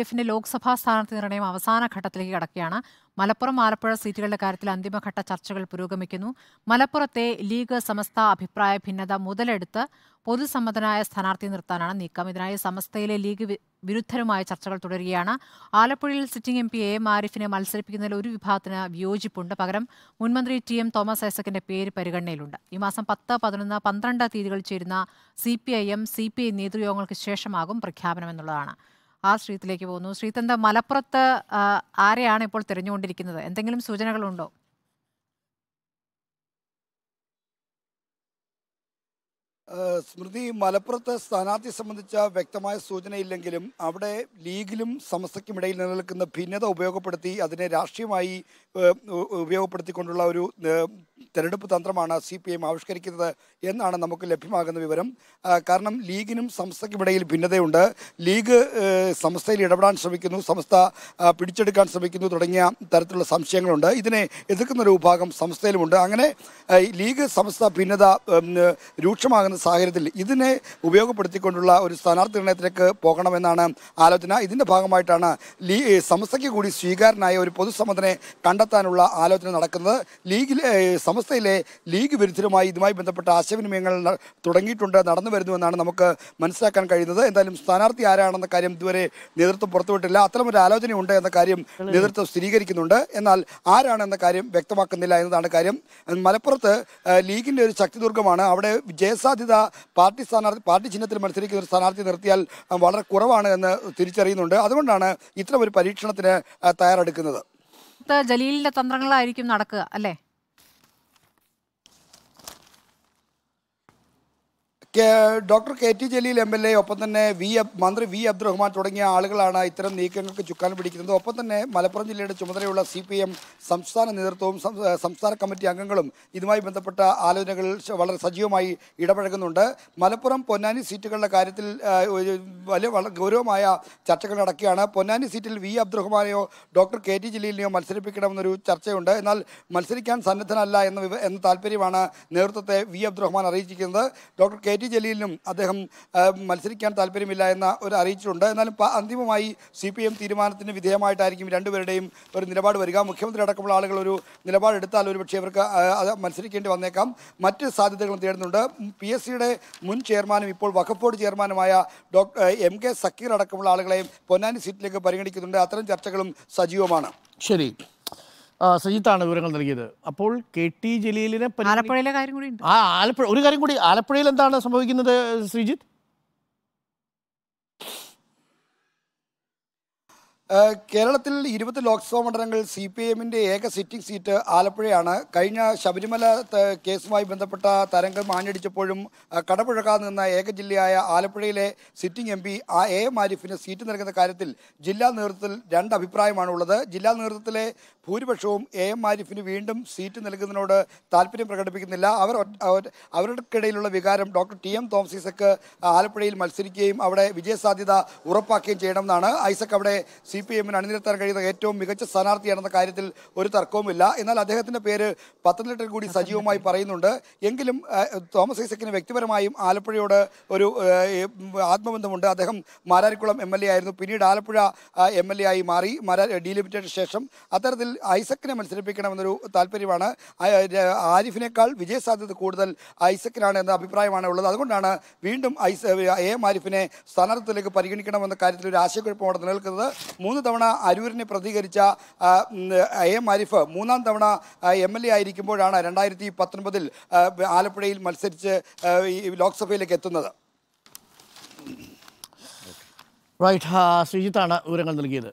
എഫിന്റെ ലോക്സഭാ സ്ഥാനാർത്ഥി നിർണയം അവസാന ഘട്ടത്തിലേക്ക് കടക്കുകയാണ് മലപ്പുറം ആലപ്പുഴ സീറ്റുകളുടെ കാര്യത്തിൽ അന്തിമഘട്ട ചർച്ചകൾ പുരോഗമിക്കുന്നു മലപ്പുറത്തെ ലീഗ് സമസ്ത അഭിപ്രായ ഭിന്നത മുതലെടുത്ത് പൊതുസമ്മതനായ സ്ഥാനാർത്ഥി നിർത്താനാണ് നീക്കം ഇതിനായി സമസ്തയിലെ ലീഗ് വിരുദ്ധരുമായ ചർച്ചകൾ തുടരുകയാണ് ആലപ്പുഴയിൽ sitting M P A M ആരിഫിനെ മത്സരിപ്പിക്കുന്നതിൽ ഒരു വിഭാഗത്തിന് വിയോജിപ്പുണ്ട് പകരം മുൻമന്ത്രി ടി എം തോമസ് ഐസക്കിന്റെ പേര് പരിഗണനയിലുണ്ട് ഈ മാസം പത്ത് പതിനൊന്ന് പന്ത്രണ്ട് തീയതികൾ ചേരുന്ന C P I M C P I നേതൃയോഗങ്ങൾക്ക് ശേഷമാകും പ്രഖ്യാപനമെന്നുള്ളതാണ് ആ ശ്രീത്തിലേക്ക് പോകുന്നു എന്താ മലപ്പുറത്ത് ആരെയാണ് ഇപ്പോൾ തിരഞ്ഞുകൊണ്ടിരിക്കുന്നത് എന്തെങ്കിലും സൂചനകളുണ്ടോ സ്മൃതി മലപ്പുറത്ത് സ്ഥാനാർത്ഥിയെ സംബന്ധിച്ച വ്യക്തമായ സൂചനയില്ലെങ്കിലും അവിടെ ലീഗിലും സമസ്തയ്ക്കുമിടയിൽ നിലനിൽക്കുന്ന ഭിന്നത ഉപയോഗപ്പെടുത്തി അതിനെ രാഷ്ട്രീയമായി ഉപയോഗപ്പെടുത്തിക്കൊണ്ടുള്ള ഒരു തെരഞ്ഞെടുപ്പ് തന്ത്രമാണ് സി പി എം ആവിഷ്കരിക്കുന്നത് എന്നാണ് നമുക്ക് ലഭ്യമാകുന്ന വിവരം കാരണം ലീഗിനും സംസ്ഥയ്ക്കുമിടയിൽ ഭിന്നതയുണ്ട് ലീഗ് സംസ്ഥയിൽ ഇടപെടാൻ ശ്രമിക്കുന്നു സംസ്ഥ പിടിച്ചെടുക്കാൻ ശ്രമിക്കുന്നു തുടങ്ങിയ തരത്തിലുള്ള സംശയങ്ങളുണ്ട് ഇതിനെ എതിർക്കുന്ന ഒരു വിഭാഗം സംസ്ഥയിലുമുണ്ട് അങ്ങനെ ലീഗ് സംസ്ഥ ഭിന്നത രൂക്ഷമാകുന്ന സാഹചര്യത്തിൽ ഇതിനെ ഉപയോഗപ്പെടുത്തിക്കൊണ്ടുള്ള ഒരു സ്ഥാനാർത്ഥി നിർണയത്തിലേക്ക് പോകണമെന്നാണ് ആലോചന ഇതിൻ്റെ ഭാഗമായിട്ടാണ് ലീ സംസ്ഥയ്ക്ക് കൂടി സ്വീകാരനായ ഒരു പൊതുസമ്മതനെ കണ്ടെത്താനുള്ള ആലോചന നടക്കുന്നത് ലീഗിലെ സമസ്തയിലെ ലീഗ് വിരുദ്ധരുമായി ഇതുമായി ബന്ധപ്പെട്ട ആശയവിനിമയങ്ങൾ തുടങ്ങിയിട്ടുണ്ട് നടന്നു വരുന്നുവെന്നാണ് നമുക്ക് മനസ്സിലാക്കാൻ കഴിയുന്നത് എന്തായാലും സ്ഥാനാർത്ഥി ആരാണെന്ന കാര്യം ഇതുവരെ നേതൃത്വം പുറത്തുവിട്ടില്ല അത്തരമൊരു ആലോചനയുണ്ട് എന്ന കാര്യം നേതൃത്വം സ്ഥിരീകരിക്കുന്നുണ്ട് എന്നാൽ ആരാണെന്ന കാര്യം വ്യക്തമാക്കുന്നില്ല എന്നതാണ് കാര്യം മലപ്പുറത്ത് ലീഗിൻ്റെ ഒരു ശക്തിദുർഗമാണ് അവിടെ ജയസാധ്യത പാർട്ടി സ്ഥാനാർത്ഥി പാർട്ടി ചിഹ്നത്തിൽ മത്സരിക്കുന്ന ഒരു സ്ഥാനാർത്ഥി നിർത്തിയാൽ വളരെ കുറവാണ് എന്ന് തിരിച്ചറിയുന്നുണ്ട് അതുകൊണ്ടാണ് ഇത്തരം ഒരു പരീക്ഷണത്തിന് തയ്യാറെടുക്കുന്നത് ജലീലിന്റെ തന്ത്രങ്ങളായിരിക്കും നടക്കുക അല്ലേ doctor K T Jaleel M L A ഒപ്പം തന്നെ വി മന്ത്രി വി അബ്ദുറഹ്മാൻ തുടങ്ങിയ ആളുകളാണ് ഇത്തരം നീക്കങ്ങൾക്ക് ചുക്കാൻ പിടിക്കുന്നത് ഒപ്പം തന്നെ മലപ്പുറം ജില്ലയുടെ ചുമതലയുള്ള സി പി എം സംസ്ഥാന നേതൃത്വവും സംസ്ഥാന കമ്മിറ്റി അംഗങ്ങളും ഇതുമായി ബന്ധപ്പെട്ട ആലോചനകൾ വളരെ സജീവമായി ഇടപഴകുന്നുണ്ട് മലപ്പുറം പൊന്നാനി സീറ്റുകളുടെ കാര്യത്തിൽ വലിയ ഗൗരവമായ ചർച്ചകൾ നടക്കുകയാണ് പൊന്നാനി സീറ്റിൽ വി അബ്ദുറഹ്മാനെയോ ഡോക്ടർ കെ ടി ജലീലിനെയോ മത്സരിപ്പിക്കണമെന്നൊരു ചർച്ചയുണ്ട് എന്നാൽ മത്സരിക്കാൻ സന്നദ്ധനല്ല എന്ന എന്ന താല്പര്യമാണ് നേതൃത്വത്തെ വി അബ്ദുറഹ്മാൻ അറിയിച്ചിരിക്കുന്നത് ഡോക്ടർ കെ ടി ജലീലിനും അദ്ദേഹം മത്സരിക്കാൻ താല്പര്യമില്ല എന്ന ഒരു അറിയിച്ചിട്ടുണ്ട് എന്നാലും അന്തിമമായി സി പി എം തീരുമാനത്തിന് വിധേയമായിട്ടായിരിക്കും രണ്ടുപേരുടെയും ഒരു നിലപാട് വരിക മുഖ്യമന്ത്രി അടക്കമുള്ള ആളുകൾ ഒരു നിലപാടെടുത്താൽ ഒരു പക്ഷേ ഇവർക്ക് മത്സരിക്കേണ്ടി വന്നേക്കാം മറ്റ് സാധ്യതകളും തേടുന്നുണ്ട് പി എസ് സിയുടെ മുൻ ചെയർമാനും ഇപ്പോൾ വഖഫ് ബോർഡ് ചെയർമാനുമായ ഡോക്ടർ എം കെ സക്കീർ അടക്കമുള്ള ആളുകളെയും പൊന്നാനി സീറ്റിലേക്ക് പരിഗണിക്കുന്നുണ്ട് അത്തരം ചർച്ചകളും സജീവമാണ് ശരി സജിത്താണ് വിവരങ്ങൾ നൽകിയത് അപ്പോൾ കെ ടി ജലീലിനെ ആലപ്പുഴയിലെ കാര്യം കൂടി ആ ആലപ്പുഴ ഒരു കാര്യം കൂടി ആലപ്പുഴയിൽ എന്താണ് സംഭവിക്കുന്നത് ശ്രീജിത്ത് കേരളത്തിൽ ഇരുപത് ലോക്സഭാ മണ്ഡലങ്ങളിൽ സി പി എമ്മിൻ്റെ ഏക സിറ്റിംഗ് സീറ്റ് ആലപ്പുഴയാണ് കഴിഞ്ഞ ശബരിമല കേസുമായി ബന്ധപ്പെട്ട തരംഗം മാഞ്ഞടിച്ചപ്പോഴും കടപുഴക്കാതെ നിന്ന ഏക ജില്ലയായ ആലപ്പുഴയിലെ sitting M P A M ആരിഫിന് സീറ്റ് നൽകുന്ന കാര്യത്തിൽ ജില്ലാ നേതൃത്വത്തിൽ രണ്ട് അഭിപ്രായമാണുള്ളത് ജില്ലാ നേതൃത്വത്തിലെ ഭൂരിപക്ഷവും എ എം ആരിഫിന് വീണ്ടും സീറ്റ് നൽകുന്നതിനോട് താല്പര്യം പ്രകടിപ്പിക്കുന്നില്ല അവർ അവർക്കിടയിലുള്ള വികാരം ഡോക്ടർ ടി എം തോമസ് ആലപ്പുഴയിൽ മത്സരിക്കുകയും അവിടെ വിജയസാധ്യത ഉറപ്പാക്കുകയും ചെയ്യണമെന്നാണ് ഐസക് അവിടെ സി പി എമ്മിന് അണിനിരത്താൻ കഴിയുന്ന ഏറ്റവും മികച്ച സ്ഥാനാർത്ഥിയാണെന്ന കാര്യത്തിൽ ഒരു തർക്കവുമില്ല എന്നാൽ അദ്ദേഹത്തിന്റെ പേര് പത്തനംതിട്ടയിൽ കൂടി സജീവമായി പറയുന്നുണ്ട് എങ്കിലും തോമസ് ഐസക്കിന് വ്യക്തിപരമായും ആലപ്പുഴയോട് ഒരു ആത്മബന്ധമുണ്ട് അദ്ദേഹം മാരാരിക്കുളം എം എൽ എ ആയിരുന്നു പിന്നീട് ആലപ്പുഴ എം എൽ എ ആയി മാറി ഡീലിമിറ്റഡ് ശേഷം അത്തരത്തിൽ ഐസക്കിനെ മത്സരിപ്പിക്കണമെന്നൊരു താല്പര്യമാണ് ആരിഫിനേക്കാൾ വിജയസാധ്യത കൂടുതൽ ഐസക്കിനാണ് എന്ന അഭിപ്രായമാണ് ഉള്ളത് അതുകൊണ്ടാണ് വീണ്ടും ഐസ് എ എം ആരിഫിനെ സ്ഥാനാർത്ഥത്തിലേക്ക് പരിഗണിക്കണമെന്ന കാര്യത്തിൽ ഒരു ആശയക്കുഴപ്പമാണ് നിലനിൽക്കുന്നത് മൂന്ന് തവണ അരൂരിനെ പ്രതികരിച്ച എ എം ആരിഫ് മൂന്നാം തവണ എം എൽ എ ആയിരിക്കുമ്പോഴാണ് രണ്ടായിരത്തി പത്തൊൻപതിൽ ആലപ്പുഴയിൽ മത്സരിച്ച് ലോക്സഭയിലേക്ക് എത്തുന്നത് റൈറ്റ് ശ്രീജിത്താണ് വിവരങ്ങൾ നൽകിയത്